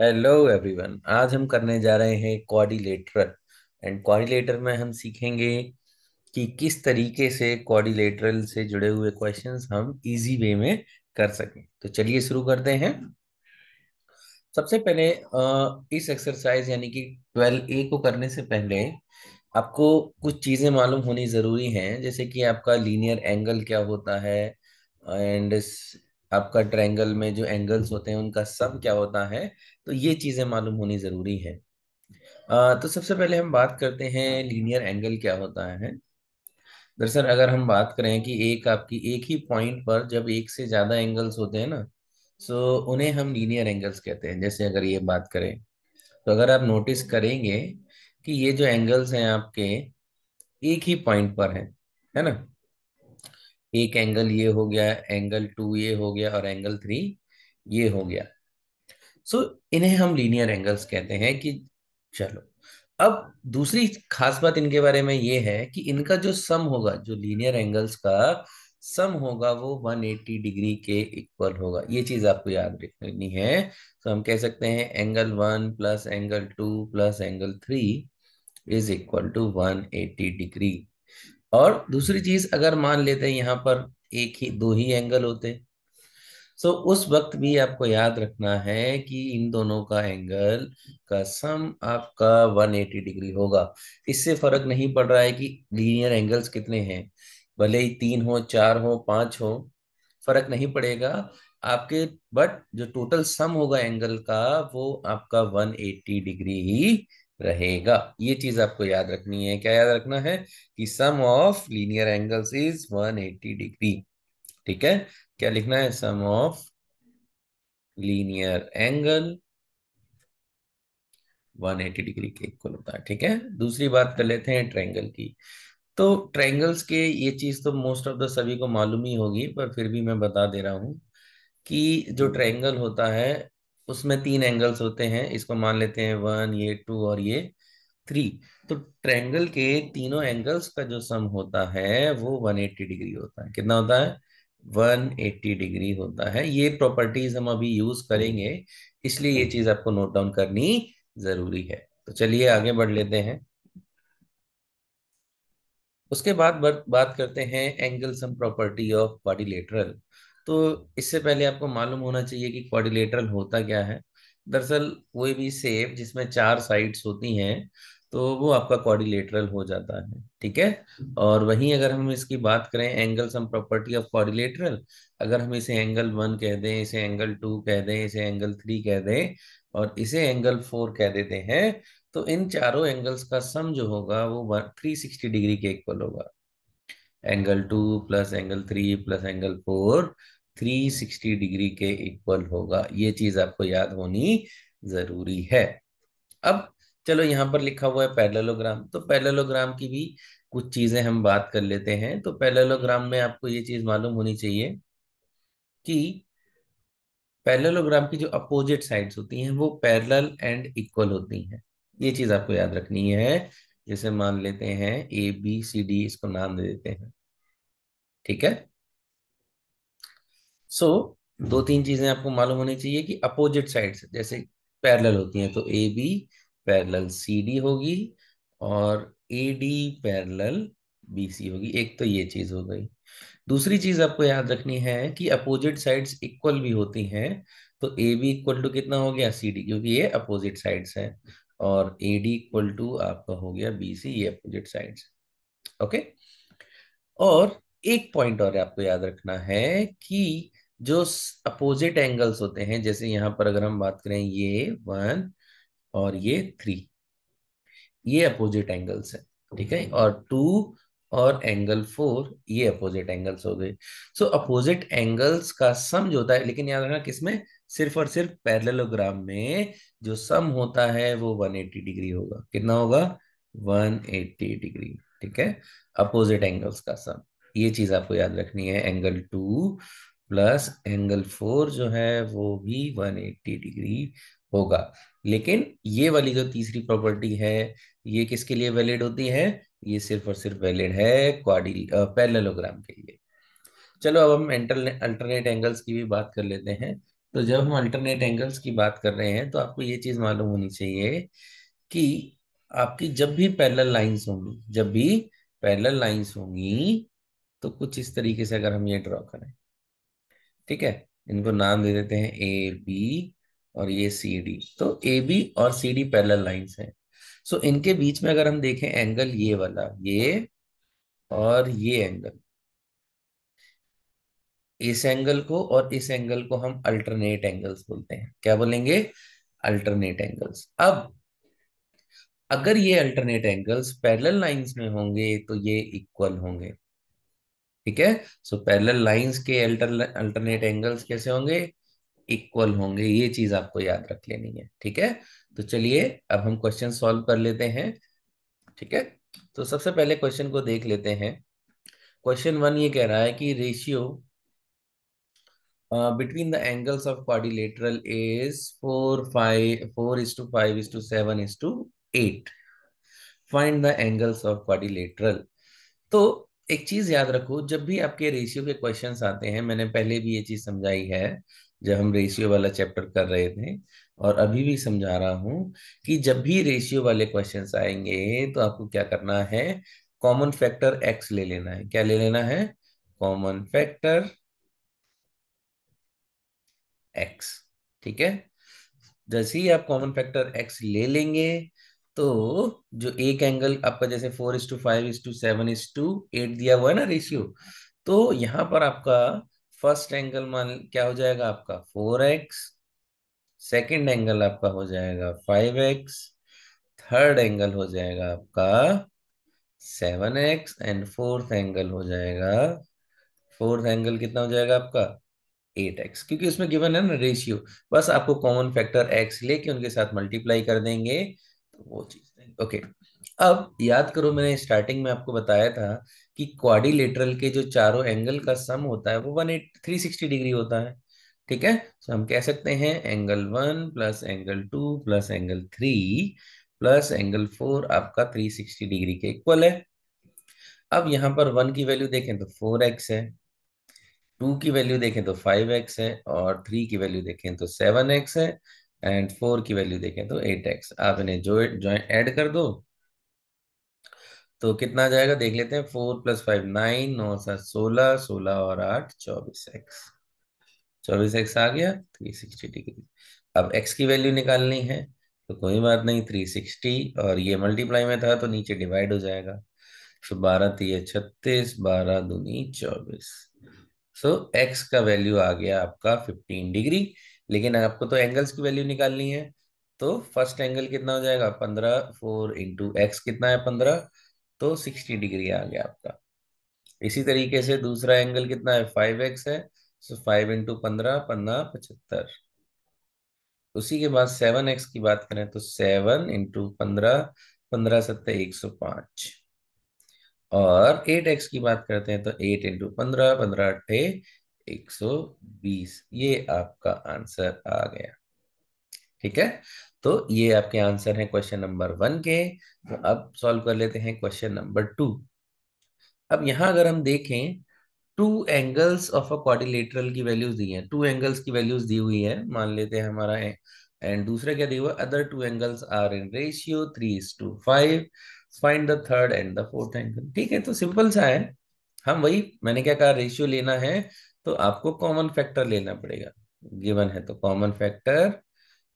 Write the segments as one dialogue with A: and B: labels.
A: hello everyone आज हम करने जा रहे हैं कोऑर्डिलेटरल एंड कोऑर्डिलेटर में हम सीखेंगे कि किस तरीके से कोऑर्डिलेटरल से जुड़े हुए क्वेश्चंस हम इजी वे में कर सकें तो चलिए शुरू करते हैं सबसे पहले इस एक्सरसाइज यानी कि ट्वेल्व ए को करने से पहले आपको कुछ चीज़ें मालूम होनी ज़रूरी हैं जैसे कि आपका लीनियर एंगल क्या होता है एंड आपका ट्रायंगल में जो एंगल्स होते हैं उनका सब क्या होता है तो ये चीजें मालूम होनी जरूरी है आ, तो सबसे पहले हम बात करते हैं लीनियर एंगल क्या होता है दरअसल अगर हम बात करें कि एक आपकी एक ही पॉइंट पर जब एक से ज्यादा एंगल्स होते हैं ना सो उन्हें हम लीनियर एंगल्स कहते हैं जैसे अगर ये बात करें तो अगर आप नोटिस करेंगे कि ये जो एंगल्स हैं आपके एक ही पॉइंट पर हैं है ना एक एंगल ये हो गया एंगल टू ये हो गया और एंगल थ्री ये हो गया सो so, इन्हें हम लीनियर एंगल्स कहते हैं कि चलो अब दूसरी खास बात इनके बारे में ये है कि इनका जो सम होगा जो लीनियर एंगल्स का सम होगा वो 180 डिग्री के इक्वल होगा ये चीज आपको याद रखनी है तो so, हम कह सकते हैं angle one plus angle two plus angle three is equal to 180 degree और दूसरी चीज अगर मान लेते हैं यहाँ पर एक ही दो ही एंगल होते सो उस वक्त भी आपको याद रखना है कि इन दोनों का एंगल का सम आपका 180 डिग्री होगा इससे फर्क नहीं पड़ रहा है कि लीनियर एंगल्स कितने हैं भले ही तीन हो चार हो पांच हो फर्क नहीं पड़ेगा आपके बट जो टोटल सम होगा एंगल का वो आपका 180 डिग्री ही रहेगा ये चीज आपको याद रखनी है क्या याद रखना है कि sum of linear angles is 180 degree ठीक है क्या लिखना है sum of linear angle 180 degree के इक्वल होता है ठीक है दूसरी बात कर लेते हैं ट्रायंगल की तो ट्रायंगल्स के ये चीज तो मोस्ट ऑफ द सभी को मालूम ही होगी पर फिर भी मैं बता दे रहा हूं कि जो ट्रायंगल होता है उसमें तीन एंगल्स होते हैं इसको मान लेते हैं वन ये टू और ये थ्री तो ट्रैंगल के तीनों एंगल्स का जो सम होता है वो 180 डिग्री होता है कितना होता है 180 डिग्री होता है ये प्रॉपर्टीज हम अभी यूज करेंगे इसलिए ये चीज आपको नोट डाउन करनी जरूरी है तो चलिए आगे बढ़ लेते हैं उसके बाद बात करते हैं angle sum property of quadrilateral तो इससे पहले आपको मालूम होना चाहिए कि क्वाड्रिलेटरल होता क्या है दरअसल कोई भी सेब जिसमें चार साइड्स होती हैं तो वो आपका क्वाड्रिलेटरल हो जाता है ठीक है और वहीं अगर हम इसकी बात करें angle sum property of quadrilateral अगर हम इसे एंगल वन कह दें इसे एंगल टू कह दें इसे एंगल थ्री कह दें और इसे एंगल फोर कह देते हैं तो इन चारों एंगल्स का सम जो होगा वो थ्री सिक्सटी डिग्री के इक्वल होगा angle two plus angle three plus angle four 360 degree के इक्वल होगा ये चीज आपको याद होनी जरूरी है अब चलो यहां पर लिखा हुआ है पैरेललोग्राम तो पैरेललोग्राम की भी कुछ चीजें हम बात कर लेते हैं तो पैरेललोग्राम में आपको ये चीज मालूम होनी चाहिए कि पैरेललोग्राम की जो अपोजिट साइड्स होती हैं वो पैरेलल एंड इक्वल होती हैं ये चीज आपको याद रखनी है जैसे मान लेते हैं ए बी सी डी इसको नाम दे देते हैं ठीक है सो so, दो तीन चीजें आपको मालूम होनी चाहिए कि अपोजिट साइड जैसे पैरेलल होती हैं तो A B parallel C D होगी और A D parallel B C होगी एक तो ये चीज हो गई दूसरी चीज आपको याद रखनी है कि अपोजिट साइड्स इक्वल भी होती हैं तो ए बी इक्वल टू कितना हो गया सी डी क्योंकि ये अपोजिट साइड्स हैं और ए डी इक्वल टू आपका हो गया बी सी ये अपोजिट साइड्स ओके और एक पॉइंट और आपको याद रखना है कि जो अपोजिट एंगल्स होते हैं जैसे यहां पर अगर हम बात करें ये वन और ये थ्री ये अपोजिट एंगल्स है ठीक है और टू और एंगल फोर ये अपोजिट एंगल्स हो गए सो अपोजिट एंगल्स का सम जो होता है लेकिन याद रखना किसमें सिर्फ और सिर्फ पैरेललोग्राम में जो सम होता है वो 180 डिग्री होगा कितना होगा 180 डिग्री ठीक है अपोजिट एंगल्स का सम ये चीज आपको याद रखनी है angle two plus angle four जो है वो भी 180 डिग्री होगा लेकिन ये वाली जो तीसरी प्रॉपर्टी है ये किसके लिए वैलिड होती है ये सिर्फ और सिर्फ वैलिड है क्वाडिल पैरेललोग्राम के लिए चलो अब हम अल्टरनेट एंगल्स की भी बात कर लेते हैं तो जब हम अल्टरनेट एंगल्स की बात कर रहे हैं तो आपको ये चीज मालूम होनी चाहिए कि आपकी जब भी पैरेलल लाइंस होंगी जब भी पैरेलल लाइंस होंगी तो कुछ इस तरीके से अगर हम ये ड्रॉ करें ठीक है इनको नाम दे देते हैं ए बी और ये सी डी तो ए बी और सी डी पैरल लाइन है सो so, इनके बीच में अगर हम देखें एंगल ये वाला ये और ये एंगल इस एंगल को और इस एंगल को हम अल्टरनेट एंगल्स बोलते हैं क्या बोलेंगे अल्टरनेट एंगल्स अब अगर ये अल्टरनेट एंगल्स पैरेलल लाइंस में होंगे तो ये इक्वल होंगे ठीक है सो पैरेलल लाइंस के अल्टरनेट एंगल्स कैसे होंगे इक्वल होंगे ये चीज आपको याद रख लेनी है ठीक है तो चलिए अब हम क्वेश्चन सॉल्व कर लेते हैं ठीक है तो सबसे पहले क्वेश्चन को देख लेते हैं क्वेश्चन वन ये कह रहा है कि ratio between the angles of quadrilateral is four five four is to five is to seven is to eight find the angles of quadrilateral तो एक चीज याद रखो जब भी आपके रेशियो के क्वेश्चन आते हैं मैंने पहले भी ये चीज समझाई है जब हम रेशियो वाला चैप्टर कर रहे थे और अभी भी समझा रहा हूं कि जब भी रेशियो वाले क्वेश्चन आएंगे तो आपको क्या करना है कॉमन फैक्टर एक्स ले लेना है क्या ले लेना है कॉमन फैक्टर एक्स ठीक है जैसे ही आप कॉमन फैक्टर एक्स ले लेंगे तो जो एक एंगल आपका जैसे four is to five is to seven is to eight दिया हुआ है ना रेशियो तो यहां पर आपका फर्स्ट एंगल मान क्या हो जाएगा आपका फोर एक्स सेकेंड एंगल आपका हो जाएगा फाइव एक्स थर्ड एंगल हो जाएगा आपका seven x and fourth angle हो जाएगा फोर्थ एंगल कितना हो जाएगा आपका एट एक्स क्योंकि उसमें गिवन है ना रेशियो बस आपको कॉमन फैक्टर एक्स लेके उनके साथ मल्टीप्लाई कर देंगे तो वो चीज नहीं ओके अब याद करो मैंने स्टार्टिंग में आपको बताया था कि क्वाडिलेटरल के जो चारों एंगल का सम होता है वो one eight three sixty degree होता है ठीक है तो हम कह सकते हैं angle one plus angle two plus angle three plus angle four आपका थ्री सिक्सटी डिग्री के इक्वल है अब यहां पर वन की वैल्यू देखें तो फोर एक्स है टू की वैल्यू देखें तो फाइव एक्स है और थ्री की वैल्यू देखें तो सेवन एक्स है एंड फोर की वैल्यू देखें तो एट एक्स आप इन्हें जो ज्वाइंट ऐड कर दो तो कितना आ जाएगा देख लेते हैं फोर प्लस फाइव नाइन नौ सात सोलह सोलह और आठ चौबीस एक्स चौबीस एक्स आ गया थ्री सिक्सटी डिग्री अब एक्स की वैल्यू निकालनी है तो कोई बात नहीं थ्री सिक्सटी और ये मल्टीप्लाई में था तो नीचे डिवाइड हो जाएगा सो तो बारह तीय छत्तीस बारह दूनी चौबीस सो एक्स का वैल्यू आ गया आपका फिफ्टीन डिग्री लेकिन आपको तो एंगल्स की वैल्यू निकालनी है तो फर्स्ट एंगल कितना हो जाएगा पंद्रह फोर इंटू एक्स कितना है पंद्रह तो सिक्सटी डिग्री आ गया आपका इसी तरीके से दूसरा एंगल कितना है फाइव एक्स है सो फाइव इंटू पंद्रह पंद्रह पचहत्तर उसी के बाद सेवन एक्स की बात करें तो सेवन इंटू पंद्रह पंद्रह सत्तर एक सौ पांच और एट एक्स की बात करते हैं तो एट इंटू पंद्रह पंद्रह अट्ठे 120 ये आपका आंसर आ गया ठीक है तो ये आपके आंसर है क्वेश्चन नंबर वन के तो अब सॉल्व कर लेते हैं क्वेश्चन नंबर टू अब यहां अगर हम देखें two angles of a quadrilateral की वैल्यूज दी है टू एंगल्स की वैल्यूज दी हुई है मान लेते हैं हमारा एंड दूसरा क्या दिया हुआ other two angles are in ratio three is to five find the third and the fourth angle ठीक है तो सिंपल सा है हम वही मैंने क्या कहा रेशियो लेना है तो आपको कॉमन फैक्टर लेना पड़ेगा गिवन है तो कॉमन फैक्टर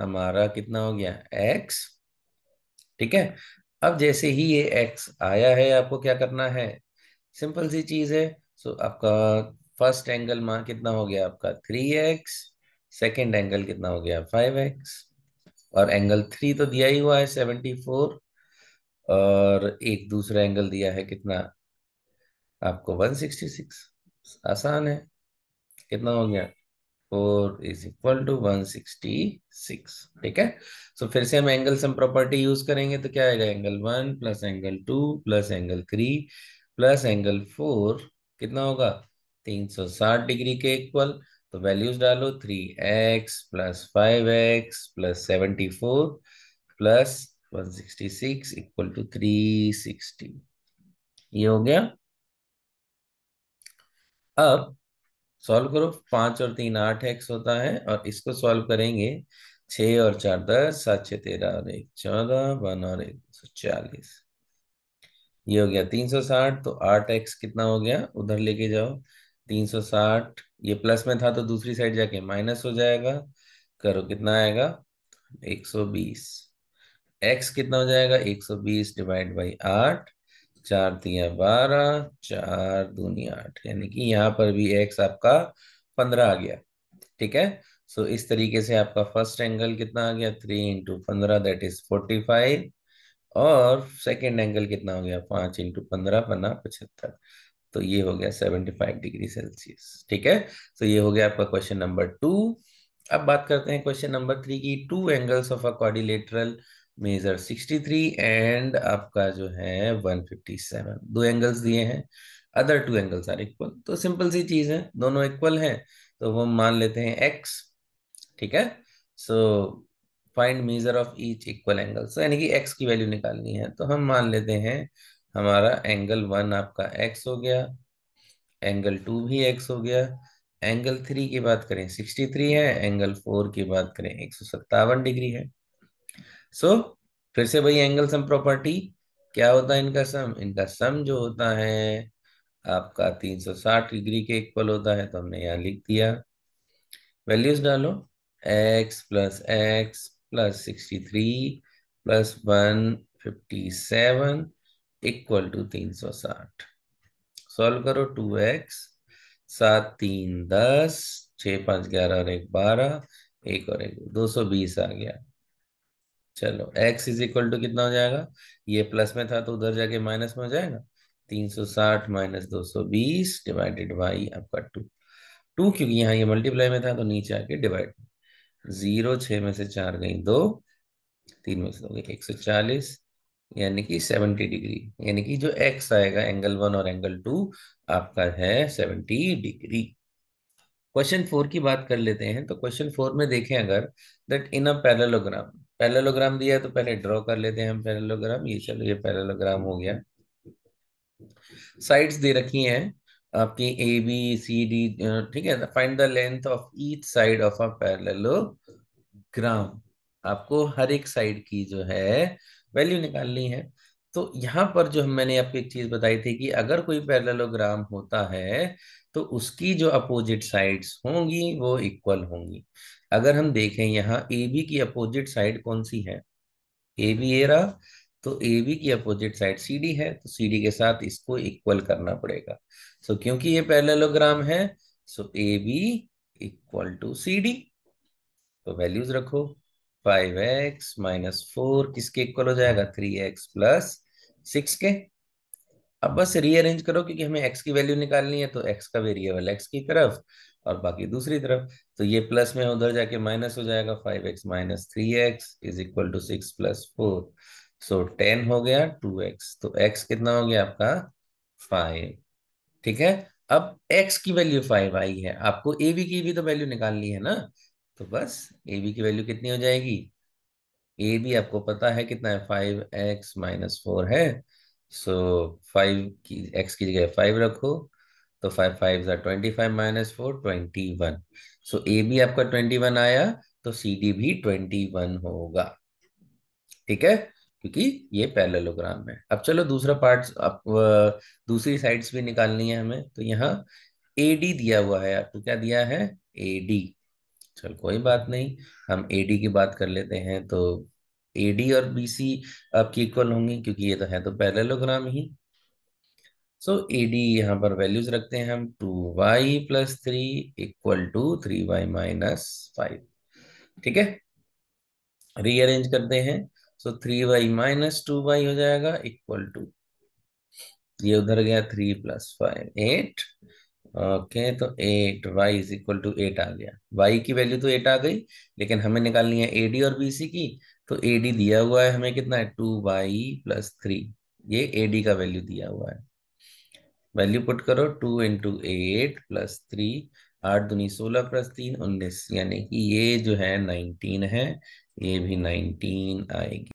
A: हमारा कितना हो गया एक्स ठीक है अब जैसे ही ये एक्स आया है आपको क्या करना है सिंपल सी चीज है सो so, आपका फर्स्ट एंगल मां कितना हो गया आपका थ्री एक्स सेकेंड एंगल कितना हो गया फाइव एक्स और एंगल थ्री तो दिया ही हुआ है सेवेंटी फोर और एक दूसरा एंगल दिया है कितना आपको वन सिक्सटी सिक्स आसान है कितना हो गया four is equal to one sixty six ठीक है सो so, फिर से हम एंगल सम प्रॉपर्टी यूज करेंगे तो क्या आएगा angle one plus angle two plus angle three plus angle four कितना होगा तीन सौ साठ डिग्री के इक्वल तो वैल्यूज डालो three x plus five x plus seventy four plus one sixty six equal to three sixty ये हो गया अब सॉल्व करो पांच और तीन आठ एक्स होता है और इसको सॉल्व करेंगे छ और चार दस सात छ तेरह और एक चौदह वन और एक सौ चालीस ये हो गया तीन सौ साठ तो आठ एक्स कितना हो गया उधर लेके जाओ तीन सौ साठ ये प्लस में था तो दूसरी साइड जाके माइनस हो जाएगा करो कितना आएगा एक सौ बीस एक्स कितना हो जाएगा एक सौ बीस डिवाइड बाई आठ चार दिया बारह चार दूनी आठ यानी कि यहाँ पर भी एक्स आपका पंद्रह आ गया ठीक है सो so, इस तरीके से आपका फर्स्ट एंगल कितना आ गया थ्री इंटू पंद्रह दैट इज फोर्टी फाइव और सेकेंड एंगल कितना हो गया पांच इंटू पंद्रह बना पचहत्तर तो ये हो गया सेवेंटी फाइव डिग्री सेल्सियस ठीक है तो so, ये हो गया आपका क्वेश्चन नंबर टू अब बात करते हैं क्वेश्चन नंबर थ्री की two angles of a quadrilateral measure 63 and आपका जो है 157 दो एंगल्स दिए हैं other two angles are equal तो सिंपल सी चीज है दोनों इक्वल हैं तो हम मान लेते हैं एक्स ठीक है so find measure of each equal angle so यानी कि एक्स की वैल्यू निकालनी है तो हम मान लेते हैं हमारा एंगल वन आपका एक्स हो गया एंगल टू भी एक्स हो गया एंगल थ्री की बात करें सिक्सटी थ्री है एंगल फोर की बात करें एक सौ सत्तावन डिग्री है सो so, फिर से वही एंगल सम प्रॉपर्टी क्या होता है इनका सम इनका सम जो होता है आपका 360 डिग्री के इक्वल होता है तो हमने यहाँ लिख दिया वैल्यूज डालो x plus x plus sixty three plus one fifty seven equal to तीन सौ साठ सॉल्व करो टू एक्स सात तीन दस छ पाँच ग्यारह और एक बारह एक और एक दो सौ बीस आ गया चलो x इज इक्वल टू कितना हो जाएगा ये प्लस में था तो उधर जाके माइनस में हो जाएगा 360 माइनस बीस डिवाइडेड बाई आपका टू टू क्योंकि यहाँ ये मल्टीप्लाई में था तो नीचे आके डिवाइड जीरो छ में से चार गई दो तीन में से दो गई एक सौ चालीस यानी कि सेवनटी डिग्री यानी कि जो एक्स आएगा एंगल वन और एंगल टू आपका है सेवनटी डिग्री क्वेश्चन फोर की बात कर लेते हैं तो क्वेश्चन फोर में देखें अगर that in a parallelogram parallelogram दिया है तो पहले ड्रॉ कर लेते हैं हम पैरेलोग्राम ये चलो ये पैरेलोग्राम हो गया साइड्स दे रखी हैं आपकी ए बी सी डी ठीक है find the length of each side of a parallelogram आपको हर एक साइड की जो है वैल्यू निकालनी है तो यहाँ पर जो मैंने आपको एक चीज बताई थी कि अगर कोई पैरेलोग्राम होता है तो उसकी जो अपोजिट साइड्स होंगी वो इक्वल होंगी अगर हम देखें यहाँ ए बी की अपोजिट साइड कौन सी है ए बी ए रहा तो ए बी की अपोजिट साइड सी डी है तो सी डी के साथ इसको इक्वल करना पड़ेगा सो so, क्योंकि ये पैरेललोग्राम है so A B equal to C D तो वैल्यूज रखो फाइव एक्स माइनस फोर किसके इक्वल हो जाएगा थ्री एक्स प्लस सिक्स के अब बस रीअरेंज करो क्योंकि हमें एक्स की वैल्यू निकालनी है तो एक्स का वेरिएबल एक्स की तरफ और बाकी दूसरी तरफ तो ये प्लस में उधर जाके माइनस हो जाएगा five x minus three x is equal to six plus four so ten हो गया टू एक्स तो एक्स कितना हो गया आपका फाइव ठीक है अब एक्स की वैल्यू फाइव आई है आपको ए बी की भी तो वैल्यू निकालनी है ना तो बस ए बी की वैल्यू कितनी हो जाएगी ए बी आपको पता है कितना है फाइव एक्स माइनस फोर है सो so, फाइव की एक्स की जगह फाइव रखो तो five five twenty five minus four twenty one so A भी आपका ट्वेंटी वन आया तो सी डी भी ट्वेंटी वन होगा ठीक है क्योंकि ये पैरेललोग्राम है अब चलो दूसरा पार्ट आप दूसरी साइड्स भी निकालनी है हमें तो यहाँ ए डी दिया हुआ है आपको क्या दिया है ए डी चल कोई बात नहीं हम ए डी की बात कर लेते हैं तो ए डी और बी सी आपकी इक्वल होंगी क्योंकि ये तो है तो parallelogram he so A D यहाँ पर वैल्यूज रखते हैं हम two y plus three equal to three y minus five ठीक है रीअरेंज करते हैं so three y minus two y हो जाएगा इक्वल टू ये उधर गया three plus five eight okay तो eight y is equal to eight आ गया वाई की वैल्यू तो एट आ गई लेकिन हमें निकालनी है ए डी और बी सी की तो ए डी दिया हुआ है हमें कितना है टू वाई प्लस थ्री ये ए डी का वैल्यू दिया हुआ है वैल्यू पुट करो two into eight plus three आठ दुनी सोलह प्लस तीन उन्नीस यानी कि ये जो है नाइनटीन है ये भी नाइनटीन आएगी